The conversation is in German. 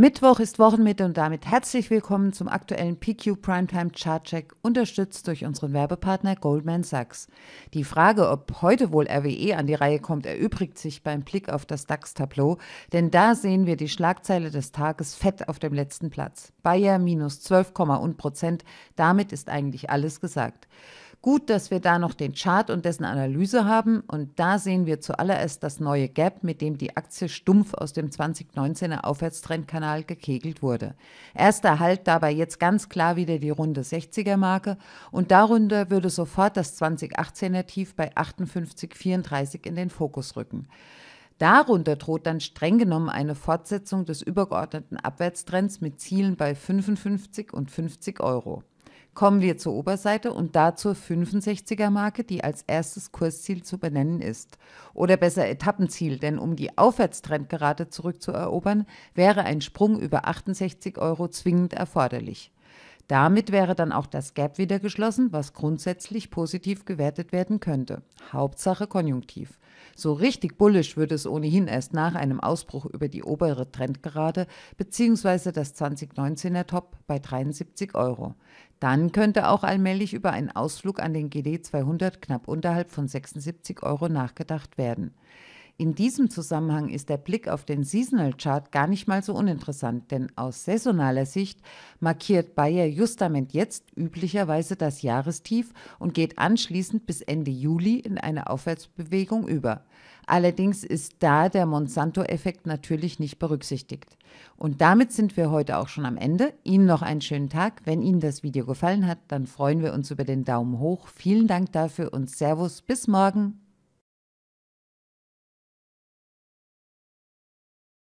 Mittwoch ist Wochenmitte und damit herzlich willkommen zum aktuellen PQ Primetime Chartcheck, unterstützt durch unseren Werbepartner Goldman Sachs. Die Frage, ob heute wohl RWE an die Reihe kommt, erübrigt sich beim Blick auf das DAX-Tableau, denn da sehen wir die Schlagzeile des Tages fett auf dem letzten Platz. Bayer minus 12,1 Prozent, damit ist eigentlich alles gesagt. Gut, dass wir da noch den Chart und dessen Analyse haben. Und da sehen wir zuallererst das neue Gap, mit dem die Aktie stumpf aus dem 2019er Aufwärtstrendkanal international gekegelt wurde. Erster Halt dabei jetzt ganz klar wieder die runde 60er-Marke und darunter würde sofort das 2018er Tief bei 58,34 in den Fokus rücken. Darunter droht dann streng genommen eine Fortsetzung des übergeordneten Abwärtstrends mit Zielen bei 55 und 50 Euro kommen wir zur Oberseite und da zur 65er Marke, die als erstes Kursziel zu benennen ist. Oder besser Etappenziel, denn um die Aufwärtstrendgerade zurückzuerobern, wäre ein Sprung über 68 Euro zwingend erforderlich. Damit wäre dann auch das Gap wieder geschlossen, was grundsätzlich positiv gewertet werden könnte. Hauptsache konjunktiv. So richtig bullisch würde es ohnehin erst nach einem Ausbruch über die obere Trendgerade bzw. das 2019er Top bei 73 Euro. Dann könnte auch allmählich über einen Ausflug an den GD 200 knapp unterhalb von 76 Euro nachgedacht werden. In diesem Zusammenhang ist der Blick auf den Seasonal Chart gar nicht mal so uninteressant, denn aus saisonaler Sicht markiert Bayer Justament jetzt üblicherweise das Jahrestief und geht anschließend bis Ende Juli in eine Aufwärtsbewegung über. Allerdings ist da der Monsanto-Effekt natürlich nicht berücksichtigt. Und damit sind wir heute auch schon am Ende. Ihnen noch einen schönen Tag. Wenn Ihnen das Video gefallen hat, dann freuen wir uns über den Daumen hoch. Vielen Dank dafür und Servus. Bis morgen.